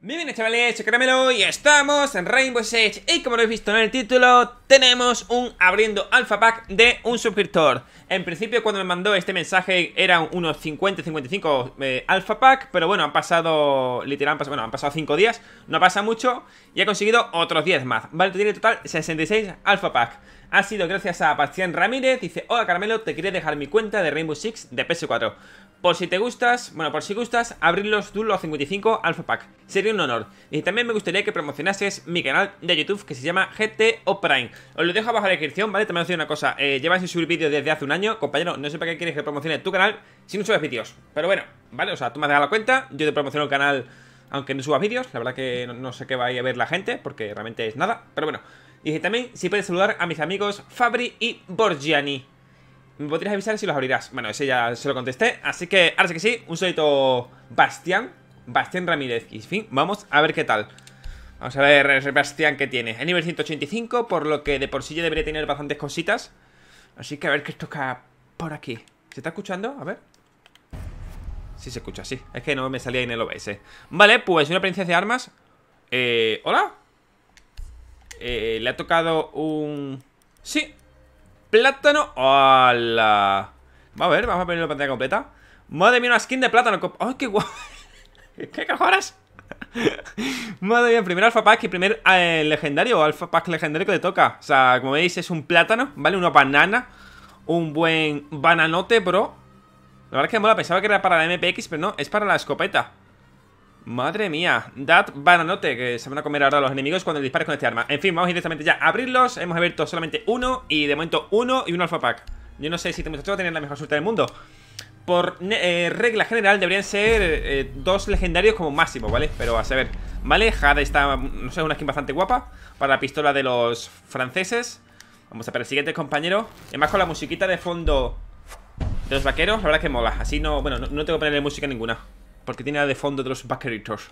Muy chavales, soy Caramelo y estamos en Rainbow Six Y como lo habéis visto en el título, tenemos un abriendo alfa pack de un suscriptor En principio cuando me mandó este mensaje eran unos 50-55 eh, alfa pack Pero bueno, han pasado, literal, han pasado, bueno, han pasado 5 días No pasa mucho y he conseguido otros 10 más Vale, tiene total 66 alfa pack ha sido gracias a Bastián Ramírez. Dice, hola Carmelo, te quería dejar mi cuenta de Rainbow Six de PS4. Por si te gustas, bueno, por si gustas, abrirlos los los 55 Alpha Pack. Sería un honor. Y también me gustaría que promocionases mi canal de YouTube que se llama GTO Prime. Os lo dejo abajo en la descripción, ¿vale? También os digo una cosa. Eh, llevas sin subir vídeos desde hace un año. Compañero, no sé para qué quieres que promocione tu canal si no subes vídeos. Pero bueno, ¿vale? O sea, tú me has la cuenta. Yo te promociono el canal aunque no subas vídeos. La verdad que no, sé qué va a ir a ver la gente porque realmente es nada. Pero bueno. Y también si puedes saludar a mis amigos Fabri y Borgiani. Me podrías avisar si los abrirás. Bueno, ese ya se lo contesté. Así que, ahora sí que sí, un solito Bastián. Bastián Ramírez. Y fin, vamos a ver qué tal. Vamos a ver, Bastián qué tiene. Es nivel 185, por lo que de por sí ya debería tener bastantes cositas. Así que a ver qué toca por aquí. ¿Se está escuchando? A ver. Sí se escucha, sí. Es que no me salía en el OBS. Vale, pues una princesa de armas. Eh, ¿Hola? Eh, le ha tocado un... Sí, plátano. hola Vamos a ver, vamos a poner la pantalla completa. Madre mía, una skin de plátano. ¡Ay, qué guay! ¿Qué cojones? Madre mía, Primero alfa pack y primer el eh, legendario, alfa pack legendario que le toca. O sea, como veis, es un plátano, ¿vale? Una banana. Un buen bananote, bro. La verdad es que me mola, pensaba que era para la MPX, pero no, es para la escopeta. Madre mía, dad bananote Que se van a comer ahora los enemigos cuando dispares con este arma En fin, vamos directamente ya a abrirlos Hemos abierto solamente uno y de momento uno y un alfa pack Yo no sé si te este muchacho tener la mejor suerte del mundo por eh, regla general deberían ser eh, dos legendarios como máximo, ¿vale? Pero a saber, ¿vale? Jade está, no sé, una skin bastante guapa para la pistola de los franceses Vamos a ver el siguiente compañero más con la musiquita de fondo de los vaqueros, la verdad que mola Así no, bueno, no, no tengo que ponerle música ninguna porque tiene de fondo de los backeritos.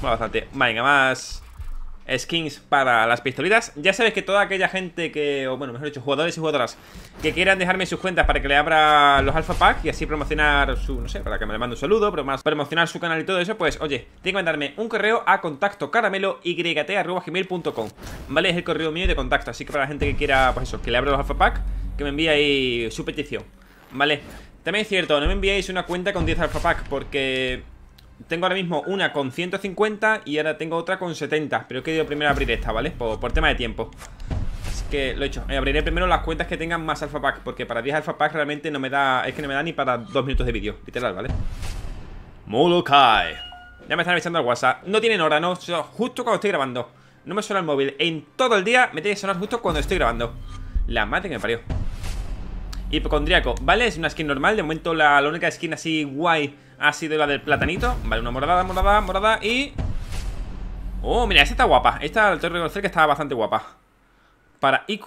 bueno, bastante Venga, más skins para las pistolitas Ya sabes que toda aquella gente que, o bueno, mejor dicho, jugadores y jugadoras Que quieran dejarme sus cuentas para que le abra los Alpha pack Y así promocionar su, no sé, para que me le mande un saludo Pero más promocionar su canal y todo eso Pues, oye, Tengo que mandarme un correo a contacto caramelo gmail.com Vale, es el correo mío de contacto Así que para la gente que quiera, pues eso, que le abra los Alpha pack Que me envíe ahí su petición Vale, también es cierto, no me enviéis una cuenta con 10 alfa pack porque tengo ahora mismo una con 150 y ahora tengo otra con 70 Pero he querido primero abrir esta, ¿vale? Por, tema de tiempo Así que lo he hecho eh, Abriré primero las cuentas que tengan más alfa pack Porque para 10 alfa pack realmente no me da... Es que no me da ni para 2 minutos de vídeo Literal, ¿vale? Molokai Ya me están avisando al WhatsApp No tienen hora, ¿no? Justo cuando estoy grabando No me suena el móvil En todo el día me tiene que sonar justo cuando estoy grabando La madre que me parió Hipocondriaco, ¿vale? Es una skin normal, de momento la, única skin así guay ha sido la del platanito Vale, una morada, morada, morada y... Oh, mira, esta está guapa Esta tengo que reconocer que está bastante guapa Para IQ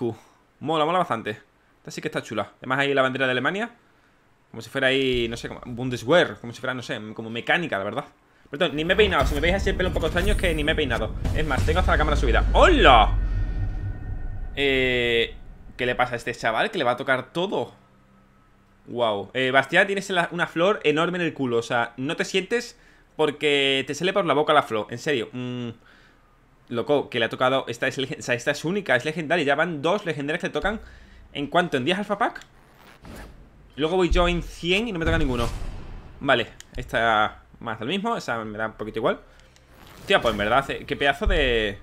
Mola, mola bastante Esta sí que está chula Además hay la bandera de Alemania Como si fuera ahí, no sé, como Bundeswehr Como si fuera, no sé, como mecánica, la verdad Perdón, ni me he peinado Si me veis así el pelo un poco extraño es que ni me he peinado Es más, tengo hasta la cámara subida ¡Hola! Eh... ¿Qué le pasa a este chaval? Que le va a tocar todo. Guau. Eh, Bastián, tienes una flor enorme en el culo. O sea, no te sientes porque te sale por la boca la flor. En serio. Mm. loco, que le ha tocado... Esta es, o sea, esta es única, es legendaria. Ya van dos legendarias que le tocan. ¿En cuanto. ¿En 10 alfa pack? Luego voy yo en 100 y no me toca ninguno. Vale, esta más del mismo. Esa me da un poquito igual. Tío, pues en verdad, eh, qué pedazo de...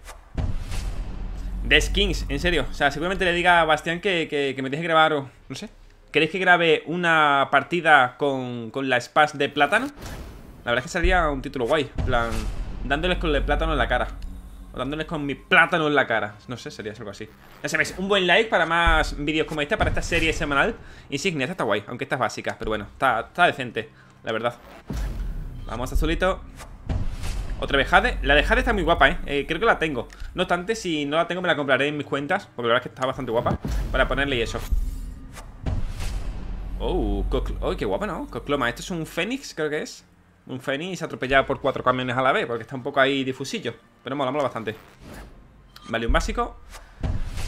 De skins, en serio. O sea, seguramente le diga a Bastián que, que, me deje grabar, o, no sé. ¿Queréis que grabe una partida con, la Spaz de plátano? La verdad es que sería un título guay. En plan, dándoles con el plátano en la cara. O dándoles con mi plátano en la cara. No sé, sería algo así. Ya sabéis, un buen like para más vídeos como este, para esta serie semanal. Insignia, esta está guay, aunque esta es básica, pero bueno, está, está decente, la verdad. Vamos, azulito. Otra vez La de está muy guapa, ¿eh? ¿eh? Creo que la tengo. No obstante, si no la tengo, me la compraré en mis cuentas. Porque la verdad es que está bastante guapa. Para ponerle y eso. Oh, qué guapa, ¿no? Cocloma. Esto es un Fénix, creo que es. Un Fénix atropellado por cuatro camiones a la vez. Porque está un poco ahí difusillo. Pero mola, mola bastante. Vale, un básico.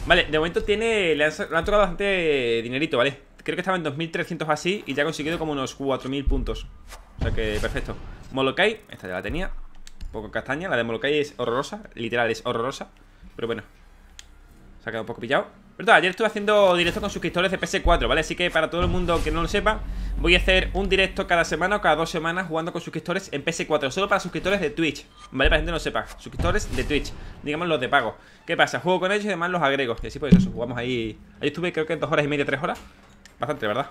Vale, de momento tiene. Le han, tocado bastante dinerito, ¿vale? Creo que estaba en 2300 así. Y ya ha conseguido como unos 4000 puntos. O sea que perfecto. Molokai, esta ya la tenía poco castaña. La de Molokai es horrorosa, literal, es horrorosa. Pero bueno, se ha quedado un poco pillado. Pero todo, ayer estuve haciendo directo con suscriptores de PS4, ¿vale? Así que para todo el mundo que no lo sepa, voy a hacer un directo cada semana o cada dos semanas jugando con suscriptores en PS4. Solo para suscriptores de Twitch, ¿vale? Para que no lo sepa. Suscriptores de Twitch, digamos los de pago. ¿Qué pasa? Juego con ellos y además los agrego. Y así pues eso, jugamos ahí. Ahí estuve creo que dos horas y media, tres horas. Bastante, ¿verdad?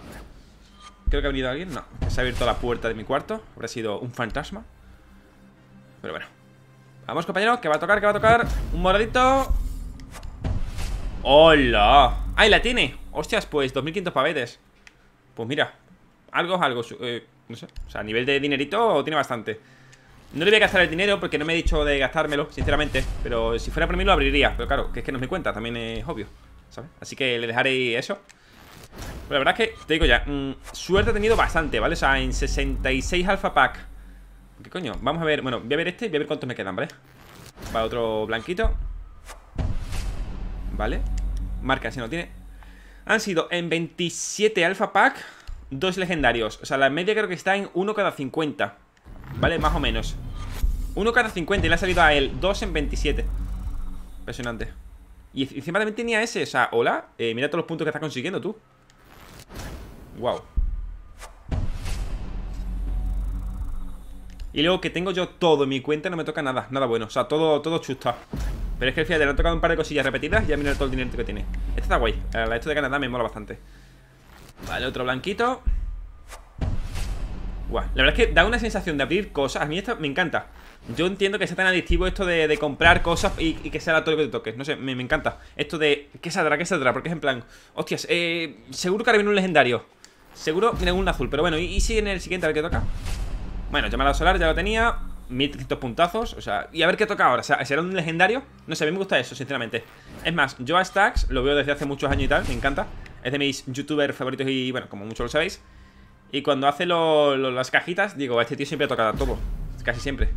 Creo que ha venido alguien. No, se ha abierto la puerta de mi cuarto. Habrá sido un fantasma. Pero bueno Vamos, compañero, que va a tocar, que va a tocar Un moradito ¡Hola! ¡Ahí la tiene! Hostias, pues 2.500 pavetes Pues mira Algo, algo eh, No sé O sea, a nivel de dinerito tiene bastante No le voy a gastar el dinero porque no me he dicho de gastármelo, sinceramente Pero si fuera por mí lo abriría Pero claro, que es que no me cuenta, también es obvio ¿Sabes? Así que le dejaré eso Pero pues la verdad es que, te digo ya mm, Suerte ha tenido bastante, ¿vale? O sea, en 66 alfa pack ¿Qué coño? Vamos a ver, bueno, voy a ver este y voy a ver cuántos me quedan, ¿vale? Va otro blanquito Vale Marca si no tiene Han sido en 27 Alpha pack Dos legendarios O sea, la media creo que está en uno cada 50 Vale, más o menos Uno cada 50 y le ha salido a él Dos en 27 Impresionante Y encima también tenía ese O sea, hola eh, Mira todos los puntos que estás consiguiendo tú Wow Y luego que tengo yo todo en mi cuenta no me toca nada, nada bueno. O sea, todo, todo chusta. Pero es que fíjate, le ha tocado un par de cosillas repetidas y ya mira todo el dinero que tiene. Esto está guay. Eh, esto de Canadá me mola bastante. Vale, otro blanquito. La verdad es que da una sensación de abrir cosas. A mí esto me encanta. Yo entiendo que sea tan adictivo esto de, comprar cosas y, que sea la torre que te toques. No sé, me, encanta. Esto de qué saldrá, qué saldrá. Porque es en plan, hostias, eh, seguro que ahora viene un legendario. Seguro viene un azul. Pero bueno, y, y si en el siguiente a ver qué toca. Bueno, llamada solar, ya lo tenía 1300 puntazos, o sea, y a ver qué toca ahora. O sea, ¿será un legendario? No sé, a mí me gusta eso, sinceramente. Es más, yo a Stacks lo veo desde hace muchos años y tal, me encanta. Es de mis youtubers favoritos y, bueno, como muchos lo sabéis. Y cuando hace las cajitas, digo, este tío siempre toca todo, casi siempre.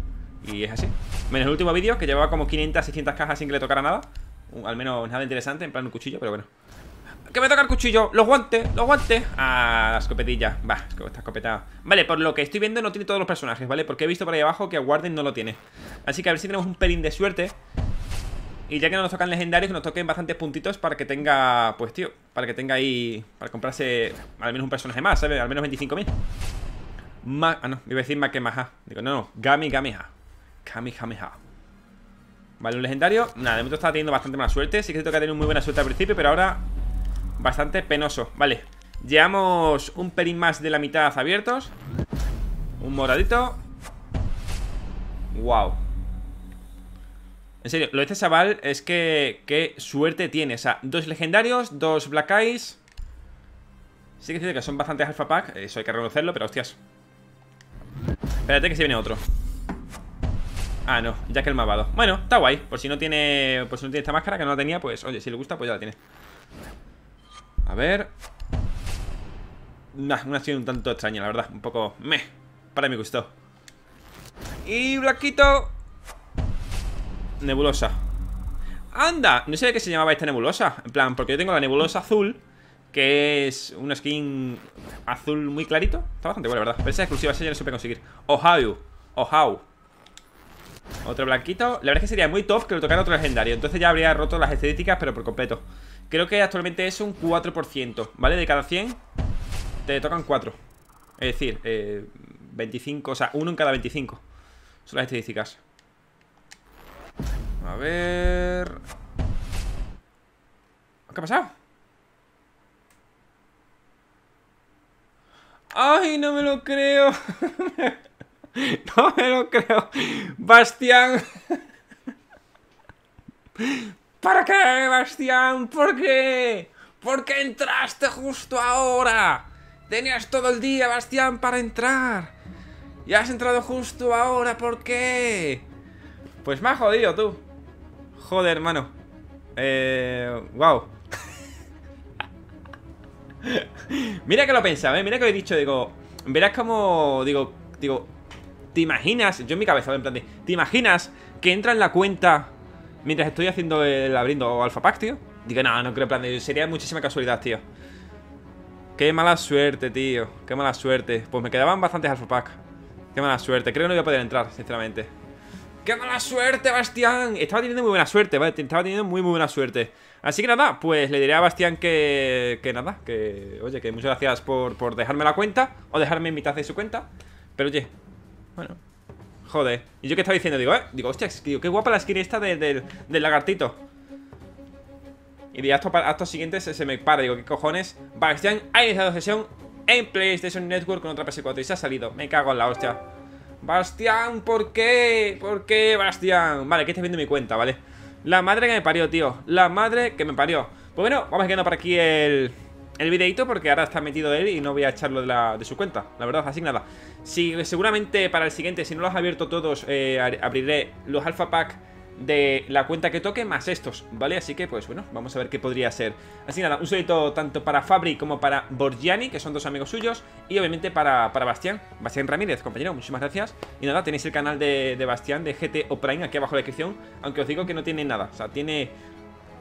Y es así. Menos el último vídeo, que llevaba como 500, 600 cajas sin que le tocara nada. Al menos nada interesante, en plan un cuchillo, pero bueno. Que me toca el cuchillo, los guantes, los guantes Ah, la escopetilla, va, está escopetada. Vale, por lo que estoy viendo no tiene todos los personajes, ¿vale? Porque he visto por ahí abajo que Warden no lo tiene Así que a ver si tenemos un pelín de suerte Y ya que no nos tocan legendarios, que nos toquen bastantes puntitos para que tenga, pues tío Para que tenga ahí, para comprarse al menos un personaje más, ¿sabes? Al menos 25.000 ah, no, iba a decir más que maja Digo, no, no, Gami Gamiha Gami Gamiha Vale, un legendario Nada, de momento estaba teniendo bastante mala suerte Sí que que ha tener muy buena suerte al principio Pero ahora bastante penoso Vale, llevamos un pelín más de la mitad abiertos Un moradito Wow En serio, lo de este chaval es que Qué suerte tiene, o sea, dos legendarios Dos Black Eyes Sí que es que son bastantes alfa pack Eso hay que reconocerlo, pero hostias Espérate que si viene otro Ah, no, ya que el mavado. Bueno, está guay, por si no tiene Por si no tiene esta máscara que no la tenía Pues, oye, si le gusta, pues ya la tiene a ver... Nah, una acción un tanto extraña, la verdad Un poco... meh, para mi gustó. Y Blanquito Nebulosa ¡Anda! No sé de qué se llamaba esta nebulosa En plan, porque yo tengo la nebulosa azul Que es una skin azul muy clarito Está bastante buena, la verdad Pero esa exclusiva, esa ya no supe conseguir Ohio Ohio otro blanquito La verdad es que sería muy top que lo tocara otro legendario Entonces ya habría roto las estadísticas, pero por completo Creo que actualmente es un 4%, ¿vale? De cada 100 te tocan 4 Es decir, 25, eh, o sea, uno en cada 25 Son las estadísticas A ver... ¿Qué ha pasado? ¡Ay, no me lo creo! No me lo creo. Bastián. ¿Para qué, Bastián? ¿Por qué? ¿Por qué entraste justo ahora? Tenías todo el día, Bastián, para entrar. Y has entrado justo ahora, ¿por qué? Pues me jodido tú. Joder, hermano. Eh. Wow. mira que lo pensaba, ¿eh? mira que lo he dicho, digo. Verás como. Digo, digo, ¿Te imaginas? Yo en mi cabeza, en plan ¿Te imaginas que entra en la cuenta mientras estoy haciendo el abriendo Alpha Pack, tío? Digo, no, no creo, en plan de, sería muchísima casualidad, tío. Qué mala suerte, tío. Qué mala suerte. Pues me quedaban bastantes Alpha Pack. Qué mala suerte. Creo que no voy a poder entrar, sinceramente. ¡Qué mala suerte, Bastián! Estaba teniendo muy buena suerte, ¿vale? Estaba teniendo muy, muy buena suerte. Así que nada, pues le diré a Bastián que... Que nada, que... Oye, que muchas gracias por, por dejarme la cuenta. O dejarme en mitad de su cuenta. Pero oye, bueno. Joder. ¿Y yo qué estaba diciendo? Digo, eh. Digo, hostia, qué guapa la skin esta del, lagartito. Y de acto siguiente siguientes se, me para. Digo, ¿qué cojones? Bastian ha iniciado sesión en PlayStation Network con otra PS4 y se ha salido. Me cago en la hostia. Bastián, ¿por qué? ¿Por qué, Bastián? Vale, aquí estáis viendo mi cuenta, ¿vale? La madre que me parió, tío. La madre que me parió. Pues bueno, vamos quedando por aquí el, el videito porque ahora está metido él y no voy a echarlo de, su cuenta, la verdad, así nada. Si, seguramente para el siguiente, si no los has abierto todos, eh, abriré los alpha pack de la cuenta que toque más estos, ¿vale? Así que, pues bueno, vamos a ver qué podría ser. Así nada, un saludo tanto para Fabri como para Borgiani, que son dos amigos suyos, y obviamente para, para Bastián, Bastián Ramírez, compañero, muchísimas gracias. Y nada, tenéis el canal de, Bastián de GT o aquí abajo en la descripción, aunque os digo que no tiene nada, o sea, tiene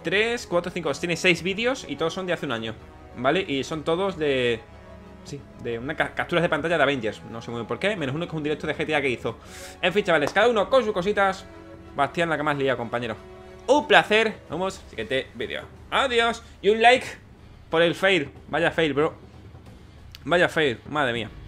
3, 4, 5, tiene 6 vídeos y todos son de hace un año. ¿vale? Y son todos de... Sí, de unas capturas de pantalla de Avengers No sé muy por qué, menos uno que es un directo de GTA que hizo En fin, chavales, cada uno con sus cositas Bastián la que más lía, compañero Un placer, vamos vemos siguiente vídeo Adiós, y un like Por el fail, vaya fail, bro Vaya fail, madre mía